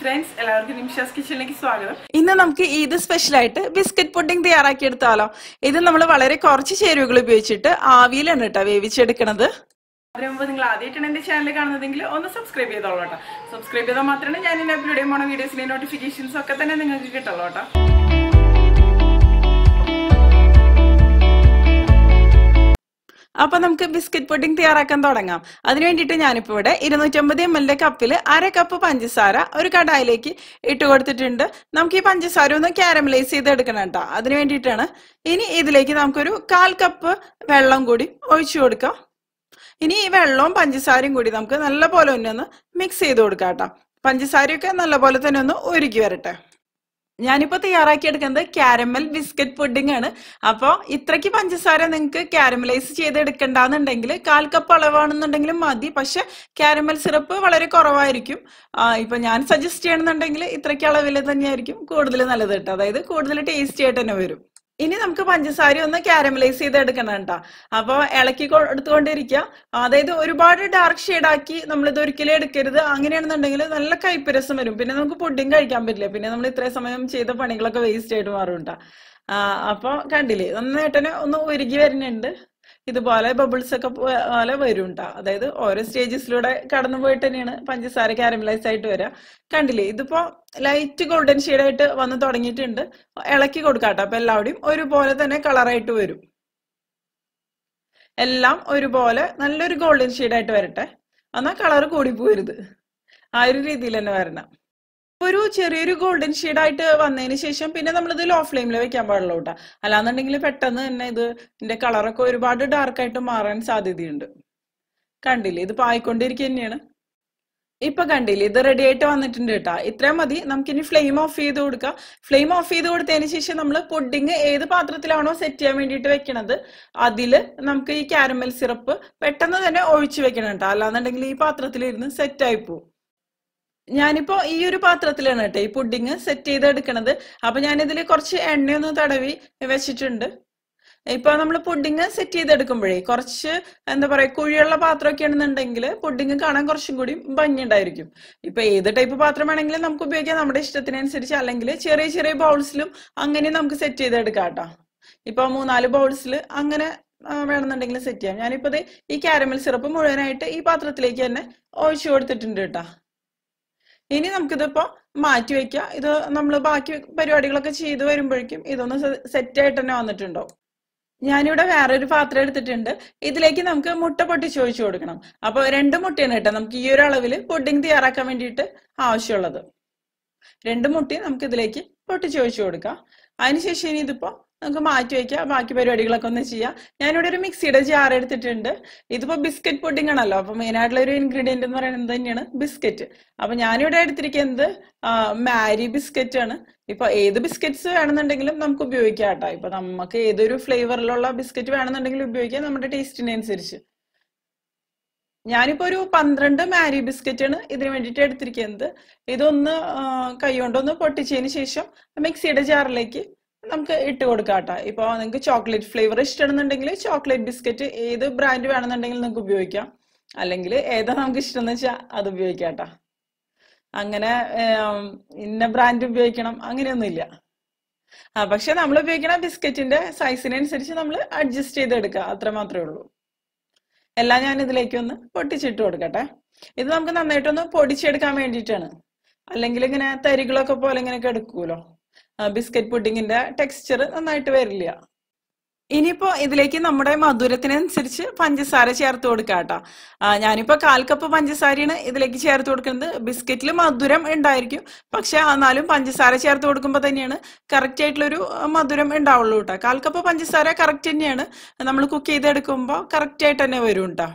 friends എല്ലാവർക്കും നിമിഷാസ് കിച്ചണിലേക്ക് സ്വാഗതം ഇന്ന് നമുക്ക് ഈദ് സ്പെഷ്യൽ ആയിട്ട് ബിസ്ക്കറ്റ് പുഡിംഗ് തയ്യാറാക്കിയെടുത്താലോ ഇത് നമ്മൾ വളരെ കുറച്ച് ചേരുവകൾ ഉപയോഗിച്ചിട്ട് ആവിയിലാണ് കേട്ടോ വേവിച്ചെടുക്കണത് അതിനു നിങ്ങൾ ആദ്യമായിട്ടാണ് എന്റെ ചാനൽ കാണുന്നതെങ്കിൽ ഒന്ന് സബ്സ്ക്രൈബ് ചെയ്തോളൂ കേട്ടോ സബ്സ്ക്രൈബ് ചെയ്താൽ മാത്രമേ ഞാൻ എൻ്റെ അപ്ലോഡ് ചെയ്യുമ്പോൾ വീഡിയോസിന്റെ നോട്ടിഫിക്കേഷൻസ് ഒക്കെ തന്നെ നിങ്ങൾക്ക് കിട്ടുള്ളൂ കേട്ടോ അപ്പൊ നമുക്ക് ബിസ്ക്കറ്റ് പുഡിംഗ് തയ്യാറാക്കാൻ തുടങ്ങാം അതിന് വേണ്ടിയിട്ട് ഞാനിപ്പോ ഇവിടെ ഇരുന്നൂറ്റമ്പത് എം എൽ കപ്പിൽ അര കപ്പ് പഞ്ചസാര ഒരു കടായിലേക്ക് ഇട്ട് കൊടുത്തിട്ടുണ്ട് നമുക്ക് ഈ പഞ്ചസാര ഒന്ന് ക്യാരമലൈസ് ചെയ്ത് എടുക്കണം കേട്ടോ അതിന് വേണ്ടിയിട്ടാണ് ഇനി ഇതിലേക്ക് നമുക്കൊരു കാൽ കപ്പ് വെള്ളം കൂടി ഒഴിച്ചു കൊടുക്കാം ഇനി ഈ വെള്ളവും പഞ്ചസാരയും കൂടി നമുക്ക് നല്ലപോലെ ഒന്ന് മിക്സ് ചെയ്ത് കൊടുക്കാം കേട്ടോ പഞ്ചസാരയൊക്കെ നല്ലപോലെ തന്നെ ഒന്ന് ഒരുക്കി വരട്ടെ ഞാനിപ്പോ തയ്യാറാക്കിയെടുക്കുന്നത് കാരമൽ ബിസ്ക്കറ്റ് പുഡിംഗ് ആണ് അപ്പോൾ ഇത്രയ്ക്ക് പഞ്ചസാര നിങ്ങൾക്ക് കാരമലൈസ് ചെയ്ത് എടുക്കണ്ടെന്നുണ്ടെങ്കിൽ കാൽ കപ്പ് അളവാണെന്നുണ്ടെങ്കിലും മതി പക്ഷെ കാരമൽ സിറപ്പ് വളരെ കുറവായിരിക്കും ഇപ്പൊ ഞാൻ സജസ്റ്റ് ചെയ്യണമെന്നുണ്ടെങ്കിൽ ഇത്രയ്ക്ക് അളവിൽ തന്നെയായിരിക്കും കൂടുതൽ നല്ലത് കേട്ടോ അതായത് കൂടുതൽ ടേസ്റ്റി ആയിട്ട് തന്നെ വരും ഇനി നമുക്ക് പഞ്ചസാര ഒന്ന് കാരമലൈസ് ചെയ്ത് എടുക്കണം കേട്ടോ അപ്പൊ ഇളക്കി എടുത്തുകൊണ്ടിരിക്കുക അതായത് ഒരുപാട് ഡാർക്ക് ഷെയ്ഡ് ആക്കി നമ്മൾ ഇത് ഒരിക്കലും എടുക്കരുത് അങ്ങനെയാണെന്നുണ്ടെങ്കിൽ നല്ല കൈപ്പിരസം വരും പിന്നെ നമുക്ക് പുഡിങ് കഴിക്കാൻ പറ്റില്ല പിന്നെ നമ്മൾ ഇത്രയും സമയം ചെയ്ത പണികളൊക്കെ വേസ്റ്റ് ആയിട്ട് മാറും കേട്ടോ അപ്പൊ കണ്ടില്ലേ നന്നായിട്ടന്നെ ഒന്ന് ഒരുകി വരുന്നുണ്ട് ഇതുപോലെ ബബിൾസ് ഒക്കെ പോലെ വരുണ്ട അതായത് ഓരോ സ്റ്റേജസിലൂടെ കടന്നു പോയിട്ട് തന്നെയാണ് പഞ്ചസാര കാരമലൈസ് ആയിട്ട് വരാ കണ്ടില്ലേ ഇതിപ്പോ ലൈറ്റ് ഗോൾഡൻ ആയിട്ട് വന്ന് തുടങ്ങിയിട്ടുണ്ട് ഇളക്കി കൊടുക്കാട്ടോ അപ്പൊ എല്ലാവരുടെയും ഒരുപോലെ തന്നെ കളറായിട്ട് വരും എല്ലാം ഒരുപോലെ നല്ലൊരു ഗോൾഡൻ ആയിട്ട് വരട്ടെ എന്നാ കളർ കൂടി പോരുത് ആ ഒരു രീതിയിൽ തന്നെ വരണം ഒരു ചെറിയൊരു ഗോൾഡൻ ഷെയ്ഡ് ആയിട്ട് വന്നതിന് ശേഷം പിന്നെ ഇത് ലോ ഫ്ലെയിമിൽ വെക്കാൻ പാടുള്ളൂ കേട്ടോ അല്ലാന്നുണ്ടെങ്കിൽ പെട്ടെന്ന് തന്നെ ഇത് ഇതിന്റെ കളറൊക്കെ ഒരുപാട് ഡാർക്ക് ആയിട്ട് മാറാൻ സാധ്യതയുണ്ട് കണ്ടില്ലേ ഇത് പായിക്കൊണ്ടിരിക്കുക തന്നെയാണ് ഇപ്പൊ കണ്ടില്ലേ ഇത് റെഡി ആയിട്ട് വന്നിട്ടുണ്ട് കേട്ടാ ഇത്രയും മതി നമുക്കിനി ഫ്ലെയിം ഓഫ് ചെയ്ത് കൊടുക്കാം ഫ്ലെയിം ഓഫ് ചെയ്ത് കൊടുത്തതിന് ശേഷം നമ്മൾ പുഡിങ് ഏത് പാത്രത്തിലാണോ സെറ്റ് ചെയ്യാൻ വേണ്ടിയിട്ട് വെക്കണത് അതില് നമുക്ക് ഈ കാരമൽ സിറപ്പ് പെട്ടെന്ന് തന്നെ ഒഴിച്ചു വെക്കണം കേട്ടോ അല്ലാന്നുണ്ടെങ്കിൽ ഈ പാത്രത്തിലിരുന്ന് സെറ്റ് ആയി പോകും ഞാനിപ്പോ ഈ ഒരു പാത്രത്തിലാണ് കേട്ടോ ഈ പുഡിങ് സെറ്റ് ചെയ്ത് എടുക്കണത് അപ്പൊ ഞാനിതിൽ കുറച്ച് എണ്ണയൊന്ന് തടവി വെച്ചിട്ടുണ്ട് ഇപ്പൊ നമ്മൾ പുഡിങ് സെറ്റ് ചെയ്തെടുക്കുമ്പോഴേ കുറച്ച് എന്താ പറയാ കുഴിയുള്ള ഒക്കെ ആണെന്നുണ്ടെങ്കിൽ പുഡിങ് കാണാൻ കുറച്ചും കൂടി ഭംഗിയുണ്ടായിരിക്കും ഇപ്പൊ ഏത് ടൈപ്പ് പാത്രം വേണമെങ്കിലും നമുക്ക് ഉപയോഗിക്കാം നമ്മുടെ ഇഷ്ടത്തിനനുസരിച്ച് അല്ലെങ്കിൽ ചെറിയ ചെറിയ ബൗൾസിലും അങ്ങനെ നമുക്ക് സെറ്റ് ചെയ്തെടുക്കാം കേട്ടോ ഇപ്പൊ മൂന്നാല് ബൗൾസിൽ അങ്ങനെ വേണമെന്നുണ്ടെങ്കിൽ സെറ്റ് ചെയ്യാം ഞാനിപ്പോ ഈ കാരമൽ സിറപ്പ് മുഴുവനായിട്ട് ഈ പാത്രത്തിലേക്ക് തന്നെ ഒഴിച്ചു കൊടുത്തിട്ടുണ്ട് കേട്ടോ ഇനി നമുക്കിതിപ്പോ മാറ്റി വയ്ക്കുക ഇത് നമ്മൾ ബാക്കി പരിപാടികളൊക്കെ ചെയ്ത് വരുമ്പോഴേക്കും ഇതൊന്ന് സെറ്റ് ആയിട്ട് തന്നെ വന്നിട്ടുണ്ടോ ഞാനിവിടെ വേറൊരു പാത്രം എടുത്തിട്ടുണ്ട് ഇതിലേക്ക് നമുക്ക് മുട്ട പൊട്ടിച്ച് ഒഴിച്ചു കൊടുക്കണം അപ്പോൾ രണ്ട് മുട്ടയാണ് കേട്ടോ നമുക്ക് ഈ ഒരു അളവിൽ പുഡിംഗ് തയ്യാറാക്കാൻ വേണ്ടിയിട്ട് ആവശ്യമുള്ളത് രണ്ട് മുട്ടയും നമുക്ക് ഇതിലേക്ക് പൊട്ടിച്ച് ഒഴിച്ചു കൊടുക്കാം അതിനുശേഷം ഇനി ഇതിപ്പോ നമുക്ക് മാറ്റി വയ്ക്കാം ബാക്കി പരിപാടികളൊക്കെ ഒന്ന് ചെയ്യാം ഞാനിവിടെ ഒരു മിക്സിയുടെ ജാർ എടുത്തിട്ടുണ്ട് ഇതിപ്പോ ബിസ്ക്കറ്റ് പുഡിംഗ് ആണല്ലോ അപ്പോൾ ആയിട്ടുള്ള ഒരു ഇൻഗ്രീഡിയന്റ് എന്ന് പറയുന്നത് തന്നെയാണ് ബിസ്ക്കറ്റ് അപ്പോൾ ഞാനിവിടെ എടുത്തിരിക്കുന്നത് മാരി ബിസ്ക്കറ്റ് ആണ് ഇപ്പോൾ ഏത് ബിസ്ക്കറ്റ്സ് വേണമെന്നുണ്ടെങ്കിലും നമുക്ക് ഉപയോഗിക്കാം കേട്ടോ ഇപ്പോൾ നമുക്ക് ഏതൊരു ഫ്ലേവറിലുള്ള ബിസ്ക്കറ്റ് വേണമെന്നുണ്ടെങ്കിലും ഉപയോഗിക്കാം നമ്മുടെ ടേസ്റ്റിനനുസരിച്ച് ഞാനിപ്പോ ഒരു പന്ത്രണ്ട് മാരി ആണ് ഇതിന് വേണ്ടിയിട്ട് എടുത്തിരിക്കുന്നത് ഇതൊന്ന് കൊണ്ടൊന്ന് പൊട്ടിച്ചതിന് ശേഷം മിക്സിയുടെ ജാറിലേക്ക് നമുക്ക് ഇട്ട് കൊടുക്കാം കേട്ടോ ഇപ്പൊ നിങ്ങൾക്ക് ചോക്ലേറ്റ് ഫ്ലേവർ ഇഷ്ടമാണെന്നുണ്ടെങ്കിൽ ചോക്ലേറ്റ് ബിസ്ക്കറ്റ് ഏത് ബ്രാൻഡ് വേണമെന്നുണ്ടെങ്കിൽ നിങ്ങൾക്ക് ഉപയോഗിക്കാം അല്ലെങ്കിൽ ഏതാ നമുക്ക് ഇഷ്ടമെന്ന് വെച്ചാൽ അത് ഉപയോഗിക്കാം കേട്ടോ അങ്ങനെ ഇന്ന ബ്രാൻഡ് ഉപയോഗിക്കണം അങ്ങനെയൊന്നുമില്ല ആ പക്ഷെ നമ്മൾ ഉപയോഗിക്കണ ബിസ്ക്കറ്റിന്റെ സൈസിനനുസരിച്ച് നമ്മൾ അഡ്ജസ്റ്റ് ചെയ്തെടുക്കുക അത്ര മാത്രമേ ഉള്ളൂ എല്ലാം ഞാൻ ഇതിലേക്ക് ഒന്ന് പൊട്ടിച്ചിട്ട് കൊടുക്കട്ടെ ഇത് നമുക്ക് നന്നായിട്ടൊന്ന് പൊടിച്ചെടുക്കാൻ വേണ്ടിയിട്ടാണ് അല്ലെങ്കിൽ ഇങ്ങനെ തരികളൊക്കെ പോലെ ഇങ്ങനെയൊക്കെ എടുക്കുമല്ലോ ബിസ്ക്കറ്റ് പുഡിങ്ങിന്റെ ടെക്സ്ചർ നന്നായിട്ട് വരില്ല ഇനിയിപ്പോ ഇതിലേക്ക് നമ്മുടെ മധുരത്തിനനുസരിച്ച് പഞ്ചസാര ചേർത്ത് കൊടുക്കാം കേട്ടോ ഞാനിപ്പോ കാൽ കപ്പ് പഞ്ചസാരയാണ് ഇതിലേക്ക് ചേർത്ത് കൊടുക്കുന്നത് ബിസ്ക്കറ്റിൽ മധുരം ഉണ്ടായിരിക്കും പക്ഷെ എന്നാലും പഞ്ചസാര ചേർത്ത് കൊടുക്കുമ്പോൾ തന്നെയാണ് കറക്റ്റ് ആയിട്ടുള്ളൊരു മധുരം ഉണ്ടാവുള്ളൂ കേട്ടോ കാൽ കപ്പ് പഞ്ചസാര കറക്റ്റ് തന്നെയാണ് നമ്മൾ കുക്ക് ചെയ്തെടുക്കുമ്പോൾ കറക്റ്റ് ആയിട്ട് തന്നെ വരും കേട്ടോ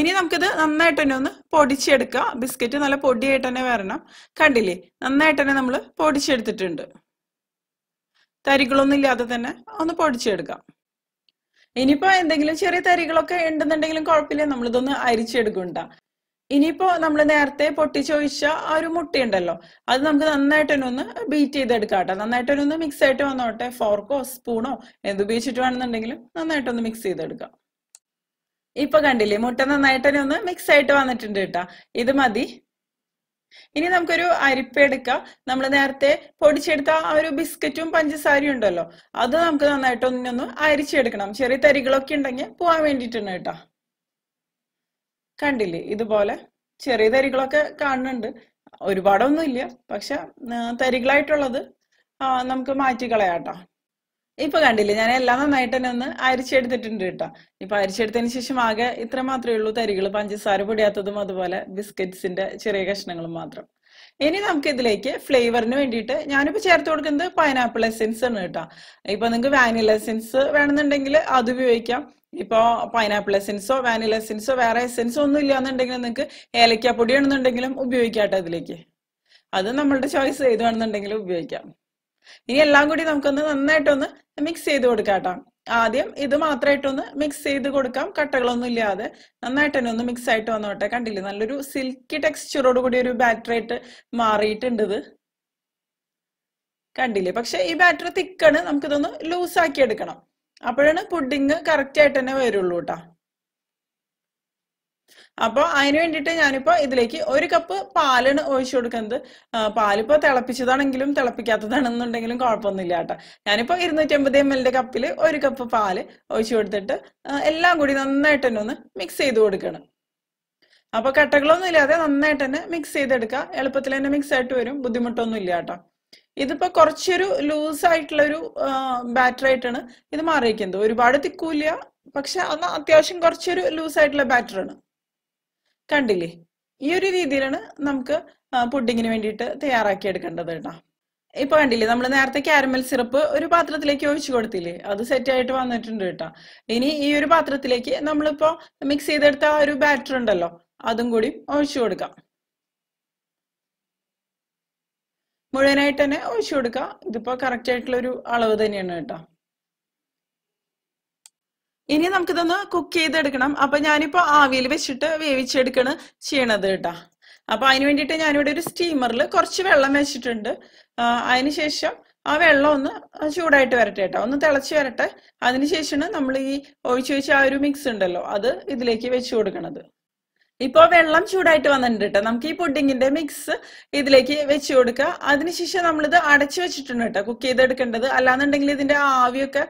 ഇനി നമുക്കിത് നന്നായിട്ട് തന്നെ ഒന്ന് പൊടിച്ചെടുക്കാം ബിസ്ക്കറ്റ് നല്ല പൊടിയായിട്ട് തന്നെ വരണം കണ്ടില്ലേ നന്നായിട്ട് തന്നെ നമ്മൾ പൊടിച്ചെടുത്തിട്ടുണ്ട് തരികളൊന്നും ഇല്ലാതെ തന്നെ ഒന്ന് പൊടിച്ചെടുക്കാം ഇനിയിപ്പോ എന്തെങ്കിലും ചെറിയ തരികളൊക്കെ ഉണ്ടെന്നുണ്ടെങ്കിലും കുഴപ്പമില്ല നമ്മളിതൊന്ന് അരിച്ചെടുക്കണ്ട ഇനിയിപ്പോ നമ്മൾ നേരത്തെ പൊട്ടിച്ചൊഴിച്ച ആ ഒരു ഉണ്ടല്ലോ അത് നമുക്ക് നന്നായിട്ടൊന്ന് ബീറ്റ് ചെയ്തെടുക്കാം കേട്ടോ നന്നായിട്ടൊന്ന് മിക്സ് ആയിട്ട് വന്നോട്ടെ ഫോർക്കോ സ്പൂണോ എന്ത് ഉപയോഗിച്ചിട്ട് വേണമെന്നുണ്ടെങ്കിലും നന്നായിട്ടൊന്ന് മിക്സ് ചെയ്തെടുക്കാം ഇപ്പൊ കണ്ടില്ലേ മുട്ട നന്നായിട്ടൊന്ന് മിക്സ് ആയിട്ട് വന്നിട്ടുണ്ട് കേട്ടാ ഇത് മതി ഇനി നമുക്കൊരു അരിപ്പ എടുക്കാം നമ്മൾ നേരത്തെ പൊടിച്ചെടുത്ത ആ ഒരു ബിസ്ക്കറ്റും പഞ്ചസാരയും ഉണ്ടല്ലോ അത് നമുക്ക് നന്നായിട്ട് ഒന്നൊന്ന് അരിച്ചെടുക്കണം ചെറിയ തരികളൊക്കെ ഉണ്ടെങ്കിൽ പോവാൻ വേണ്ടിയിട്ടാണ് കേട്ടോ കണ്ടില്ലേ ഇതുപോലെ ചെറിയ തരികളൊക്കെ കാണുന്നുണ്ട് ഒരുപാടൊന്നും ഇല്ല പക്ഷെ തരികളായിട്ടുള്ളത് നമുക്ക് മാറ്റി കളയാട്ടോ ഇപ്പൊ കണ്ടില്ലേ ഞാൻ എല്ലാം നന്നായിട്ട് തന്നെ ഒന്ന് അരിച്ചെടുത്തിട്ടുണ്ട് കേട്ടോ ഇപ്പൊ അരിച്ചെടുത്തതിന് ശേഷം ആകെ ഇത്ര മാത്രമേ ഉള്ളൂ തരികൾ പഞ്ചസാര പൊടിയാത്തതും അതുപോലെ ബിസ്ക്കറ്റ്സിന്റെ ചെറിയ കഷ്ണങ്ങളും മാത്രം ഇനി നമുക്ക് ഇതിലേക്ക് ഫ്ലേവറിന് വേണ്ടിയിട്ട് ഞാനിപ്പോ ചേർത്ത് കൊടുക്കുന്നത് പൈനാപ്പിൾ എസെൻസ് ആണ് കേട്ടോ ഇപ്പൊ നിങ്ങൾക്ക് വാനില എസെൻസ് വേണമെന്നുണ്ടെങ്കിൽ അത് ഉപയോഗിക്കാം ഇപ്പോൾ പൈനാപ്പിൾ എസെൻസോ വാനില എസെൻസോ വേറെ എസെൻസോ ഒന്നും ഇല്ല എന്നുണ്ടെങ്കിൽ നിങ്ങൾക്ക് ഏലക്കാപ്പൊടി ആണെന്നുണ്ടെങ്കിലും കേട്ടോ അതിലേക്ക് അത് നമ്മളുടെ ചോയ്സ് വേണമെന്നുണ്ടെങ്കിലും ഉപയോഗിക്കാം ഇനി എല്ലാം കൂടി നമുക്കൊന്ന് നന്നായിട്ടൊന്ന് മിക്സ് ചെയ്ത് കൊടുക്കാം ആദ്യം ഇത് മാത്രമായിട്ടൊന്ന് മിക്സ് ചെയ്ത് കൊടുക്കാം കട്ടകളൊന്നും ഇല്ലാതെ നന്നായിട്ട് തന്നെ ഒന്ന് മിക്സ് ആയിട്ട് വന്നോട്ടെ കണ്ടില്ലേ നല്ലൊരു സിൽക്കി ടെക്സ്ചറോട് കൂടി ഒരു ആയിട്ട് മാറിയിട്ടുണ്ട് ഇത് കണ്ടില്ലേ പക്ഷെ ഈ ബാറ്റർ തിക്കാണ് നമുക്കിതൊന്ന് ആക്കി എടുക്കണം അപ്പോഴാണ് പുഡിങ് കറക്റ്റ് ആയിട്ട് തന്നെ വരുള്ളൂ കേട്ടോ അപ്പൊ അതിന് വേണ്ടിയിട്ട് ഞാനിപ്പോ ഇതിലേക്ക് ഒരു കപ്പ് പാലാണ് ഒഴിച്ചു കൊടുക്കുന്നത് പാലിപ്പോ തിളപ്പിച്ചതാണെങ്കിലും തിളപ്പിക്കാത്തതാണെന്നുണ്ടെങ്കിലും കുഴപ്പമൊന്നുമില്ല കേട്ടോ ഇരുന്നൂറ്റി അമ്പത് എം എല്ലിൻ്റെ കപ്പിൽ ഒരു കപ്പ് പാല് ഒഴിച്ചു കൊടുത്തിട്ട് എല്ലാം കൂടി നന്നായിട്ട് തന്നെ ഒന്ന് മിക്സ് ചെയ്ത് കൊടുക്കണം അപ്പോൾ കട്ടകളൊന്നും ഇല്ലാതെ നന്നായിട്ട് തന്നെ മിക്സ് ചെയ്തെടുക്കുക എളുപ്പത്തിൽ തന്നെ മിക്സ് ആയിട്ട് വരും ബുദ്ധിമുട്ടൊന്നും ഇല്ല കേട്ടോ ഇതിപ്പോ കുറച്ചൊരു ലൂസ് ആയിട്ടുള്ള ഒരു ബാറ്റർ ആയിട്ടാണ് ഇത് മാറിയിരിക്കുന്നത് ഒരുപാട് തിക്കൂല്ല പക്ഷെ അന്ന് അത്യാവശ്യം കുറച്ചൊരു ലൂസ് ആയിട്ടുള്ള ബാറ്റർ ആണ് കണ്ടില്ലേ ഈ ഒരു രീതിയിലാണ് നമുക്ക് പുഡിങ്ങിന് വേണ്ടിയിട്ട് തയ്യാറാക്കി എടുക്കേണ്ടത് കേട്ടോ ഇപ്പൊ കണ്ടില്ലേ നമ്മൾ നേരത്തെ കാരമൽ സിറപ്പ് ഒരു പാത്രത്തിലേക്ക് ഒഴിച്ചു കൊടുത്തില്ലേ അത് സെറ്റ് ആയിട്ട് വന്നിട്ടുണ്ട് കേട്ടോ ഇനി ഈ ഒരു പാത്രത്തിലേക്ക് നമ്മളിപ്പോ മിക്സ് ചെയ്തെടുത്ത ആ ഒരു ബാറ്റർ ഉണ്ടല്ലോ അതും കൂടി ഒഴിച്ചു കൊടുക്കാം മുഴുവനായിട്ട് തന്നെ ഒഴിച്ചു കൊടുക്കുക ഇതിപ്പോ കറക്റ്റ് ആയിട്ടുള്ള ഒരു അളവ് തന്നെയാണ് കേട്ടോ ഇനി നമുക്കിതൊന്ന് കുക്ക് ചെയ്തെടുക്കണം അപ്പൊ ഞാനിപ്പോ ആവിയിൽ വെച്ചിട്ട് വേവിച്ചെടുക്കണ ചെയ്യണത് കേട്ടാ അപ്പൊ അതിന് വേണ്ടിയിട്ട് ഞാനിവിടെ ഒരു സ്റ്റീമറിൽ കുറച്ച് വെള്ളം വെച്ചിട്ടുണ്ട് അതിനുശേഷം ആ വെള്ളം ഒന്ന് ചൂടായിട്ട് വരട്ടെ കേട്ടോ ഒന്ന് തിളച്ച് വരട്ടെ അതിനുശേഷമാണ് നമ്മൾ ഈ ഒഴിച്ചു വെച്ച ആ ഒരു മിക്സ് ഉണ്ടല്ലോ അത് ഇതിലേക്ക് വെച്ച് കൊടുക്കണത് ഇപ്പോൾ വെള്ളം ചൂടായിട്ട് വന്നിട്ടുണ്ട് കേട്ടോ നമുക്ക് ഈ പുഡിങ്ങിന്റെ മിക്സ് ഇതിലേക്ക് വെച്ച് കൊടുക്കുക അതിനുശേഷം നമ്മളിത് അടച്ചു വെച്ചിട്ടുണ്ട് കേട്ടോ കുക്ക് ചെയ്തെടുക്കേണ്ടത് അല്ലാന്നുണ്ടെങ്കിൽ ഇതിന്റെ ആവിയൊക്കെ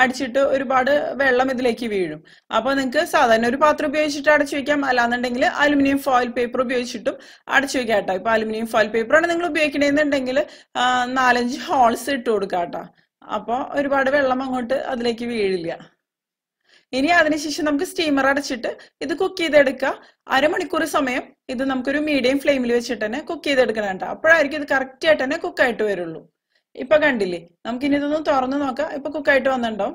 അടിച്ചിട്ട് ഒരുപാട് വെള്ളം ഇതിലേക്ക് വീഴും അപ്പൊ നിങ്ങൾക്ക് സാധാരണ ഒരു പാത്രം ഉപയോഗിച്ചിട്ട് അടച്ചു വെക്കാം അല്ലാന്നുണ്ടെങ്കിൽ അലുമിനിയം ഫോയിൽ പേപ്പർ ഉപയോഗിച്ചിട്ടും അടച്ചു വെക്കാം കേട്ടോ ഇപ്പൊ അലുമിനിയം ഫോയിൽ പേപ്പറാണ് നിങ്ങൾ ഉപയോഗിക്കണമെന്നുണ്ടെങ്കിൽ നാലഞ്ച് ഹോൾസ് ഇട്ട് കൊടുക്കാം കേട്ടോ അപ്പോൾ ഒരുപാട് വെള്ളം അങ്ങോട്ട് അതിലേക്ക് വീഴില്ല ഇനി അതിനുശേഷം നമുക്ക് സ്റ്റീമർ അടച്ചിട്ട് ഇത് കുക്ക് ചെയ്തെടുക്കുക അരമണിക്കൂർ സമയം ഇത് നമുക്കൊരു മീഡിയം ഫ്ലെയിമിൽ വെച്ചിട്ട് തന്നെ കുക്ക് ചെയ്തെടുക്കണം കേട്ടോ അപ്പോഴായിരിക്കും ഇത് കറക്റ്റ് ആയിട്ട് തന്നെ കുക്കായിട്ട് വരുള്ളൂ ഇപ്പൊ കണ്ടില്ലേ നമുക്ക് ഇനി ഇതൊന്ന് തുറന്ന് നോക്കാം ഇപ്പൊ കുക്കായിട്ട് വന്നിട്ടുണ്ടാവും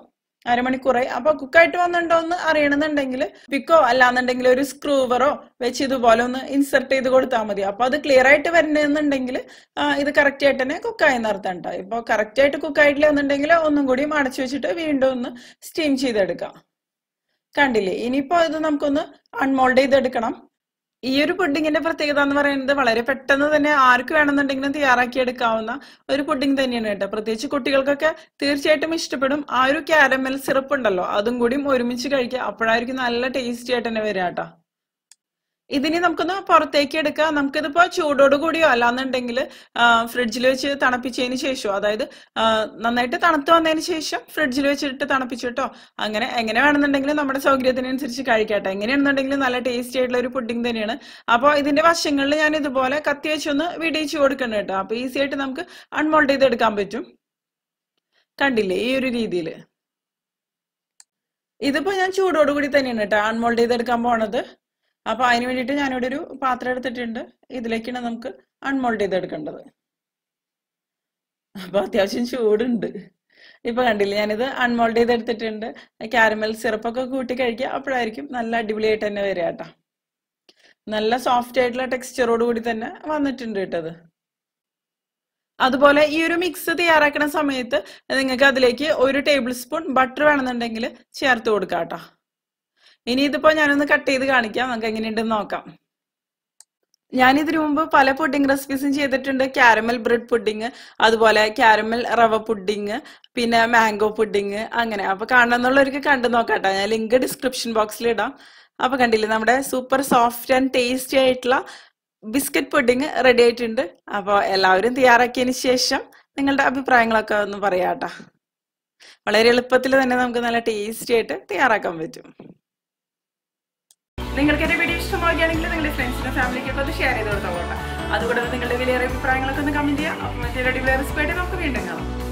അരമണിക്കൂറായി അപ്പൊ കുക്കായിട്ട് വന്നിട്ടുണ്ടോ എന്ന് അറിയണമെന്നുണ്ടെങ്കിൽ പിക്കോ അല്ലാന്നുണ്ടെങ്കിൽ ഒരു സ്ക്രൂവറോ വെച്ച് ഇതുപോലെ ഒന്ന് ഇൻസെർട്ട് ചെയ്ത് കൊടുത്താൽ മതി അപ്പൊ അത് ക്ലിയർ ആയിട്ട് വരണമെന്നുണ്ടെങ്കിൽ ഇത് കറക്റ്റ് ആയിട്ട് തന്നെ കുക്കായി നിർത്താം കേട്ടോ ഇപ്പൊ കറക്റ്റ് ആയിട്ട് കുക്കായിട്ടില്ല എന്നുണ്ടെങ്കിൽ ഒന്നും കൂടി അടച്ചു വെച്ചിട്ട് വീണ്ടും ഒന്ന് സ്റ്റീം ചെയ്തെടുക്കാം കണ്ടില്ലേ ഇനിയിപ്പോ ഇത് നമുക്കൊന്ന് അൺമോൾഡ് ചെയ്തെടുക്കണം ഈ ഒരു പുഡിങ്ങിന്റെ പ്രത്യേകത എന്ന് പറയുന്നത് വളരെ പെട്ടെന്ന് തന്നെ ആർക്ക് വേണമെന്നുണ്ടെങ്കിലും തയ്യാറാക്കി എടുക്കാവുന്ന ഒരു പുഡിംഗ് തന്നെയാണ് കേട്ടോ പ്രത്യേകിച്ച് കുട്ടികൾക്കൊക്കെ തീർച്ചയായിട്ടും ഇഷ്ടപ്പെടും ആ ഒരു കാരമൽ സിറപ്പ് ഉണ്ടല്ലോ അതും കൂടി ഒരുമിച്ച് കഴിക്കുക അപ്പോഴായിരിക്കും നല്ല ടേസ്റ്റി ആയിട്ട് തന്നെ വരാട്ടോ കേട്ടോ ഇതിനി നമുക്കൊന്ന് പുറത്തേക്ക് എടുക്കാം നമുക്കിതിപ്പോ ചൂടോട് കൂടിയോ അല്ലാന്നുണ്ടെങ്കിൽ ഫ്രിഡ്ജിൽ വെച്ച് തണുപ്പിച്ചതിന് ശേഷമോ അതായത് നന്നായിട്ട് തണുത്ത് വന്നതിന് ശേഷം ഫ്രിഡ്ജിൽ വെച്ചിട്ട് തണുപ്പിച്ചിട്ടോ അങ്ങനെ എങ്ങനെ വേണമെന്നുണ്ടെങ്കിലും നമ്മുടെ സൗകര്യത്തിനനുസരിച്ച് കഴിക്കട്ടെ എങ്ങനെയാണെന്നുണ്ടെങ്കിൽ നല്ല ടേസ്റ്റി ആയിട്ടുള്ള ഒരു പുഡിംഗ് തന്നെയാണ് അപ്പോൾ ഇതിന്റെ വശങ്ങളിൽ ഞാൻ ഇതുപോലെ കത്തി വെച്ചൊന്ന് വിടിയിച്ചു കൊടുക്കണം കേട്ടോ അപ്പൊ ഈസി ആയിട്ട് നമുക്ക് അൺമോൾഡ് ചെയ്തെടുക്കാൻ പറ്റും കണ്ടില്ലേ ഈ ഒരു രീതിയിൽ ഇതിപ്പോ ഞാൻ ചൂടോടുകൂടി തന്നെയാണ് കേട്ടോ അൺമോൾഡ് ചെയ്തെടുക്കാൻ പോണത് അപ്പോൾ അതിന് വേണ്ടിട്ട് ഞാനിവിടെ ഒരു പാത്രം എടുത്തിട്ടുണ്ട് ഇതിലേക്കാണ് നമുക്ക് അൺമോൾഡ് ചെയ്ത് എടുക്കേണ്ടത് അപ്പോൾ അത്യാവശ്യം ചൂടുണ്ട് ഇപ്പൊ കണ്ടില്ലേ ഞാനിത് അൺമോൾഡ് ചെയ്ത് എടുത്തിട്ടുണ്ട് കാരമൽ സിറപ്പൊക്കെ കൂട്ടി കഴിക്കുക അപ്പോഴായിരിക്കും നല്ല അടിപൊളിയായിട്ട് തന്നെ വരിക കേട്ടോ നല്ല സോഫ്റ്റ് ആയിട്ടുള്ള ടെക്സ്ചറോട് കൂടി തന്നെ വന്നിട്ടുണ്ട് കേട്ടത് അതുപോലെ ഈ ഒരു മിക്സ് തയ്യാറാക്കുന്ന സമയത്ത് നിങ്ങൾക്ക് അതിലേക്ക് ഒരു ടേബിൾ സ്പൂൺ ബട്ടർ വേണമെന്നുണ്ടെങ്കിൽ ചേർത്ത് കൊടുക്കാം കേട്ടോ ഇനി ഇതിപ്പോ ഞാനൊന്ന് കട്ട് ചെയ്ത് കാണിക്കാം നമുക്ക് എങ്ങനെയുണ്ടെന്ന് നോക്കാം ഞാൻ ഇതിനു മുമ്പ് പല പുഡിംഗ് റെസിപ്പീസും ചെയ്തിട്ടുണ്ട് കാരമൽ ബ്രെഡ് പുഡിങ് അതുപോലെ കാരമൽ റവ പുഡിങ് പിന്നെ മാംഗോ പുഡിങ് അങ്ങനെ അപ്പൊ കാണണമെന്നുള്ളവർക്ക് കണ്ടു നോക്കാട്ടോ ഞാൻ ലിങ്ക് ഡിസ്ക്രിപ്ഷൻ ബോക്സിൽ ഇടാം അപ്പൊ കണ്ടില്ലേ നമ്മുടെ സൂപ്പർ സോഫ്റ്റ് ആൻഡ് ടേസ്റ്റി ആയിട്ടുള്ള ബിസ്ക്കറ്റ് പുഡിങ് റെഡി ആയിട്ടുണ്ട് അപ്പോൾ എല്ലാവരും തയ്യാറാക്കിയതിന് ശേഷം നിങ്ങളുടെ അഭിപ്രായങ്ങളൊക്കെ ഒന്ന് പറയാട്ടോ വളരെ എളുപ്പത്തിൽ തന്നെ നമുക്ക് നല്ല ടേസ്റ്റി ആയിട്ട് തയ്യാറാക്കാൻ പറ്റും നിങ്ങൾക്ക് എൻ്റെ വീഡിയോ ഇഷ്ടമാവുകയാണെങ്കിൽ നിങ്ങളുടെ ഫ്രണ്ട്സിനും ഫാമിലിക്കൊക്കെ അത് ഷെയർ ചെയ്ത് കൊടുത്തോട്ടെ അതുകൂടാതെ നിങ്ങളുടെ വിലയേറെ അഭിപ്രായങ്ങളൊക്കെ ഒന്ന് കമൻറ്റ് ചെയ്യാം അപ്പോൾ മറ്റൊരു അടിപൊളി സ്പേഡ് നമുക്ക് വീണ്ടും കാണാം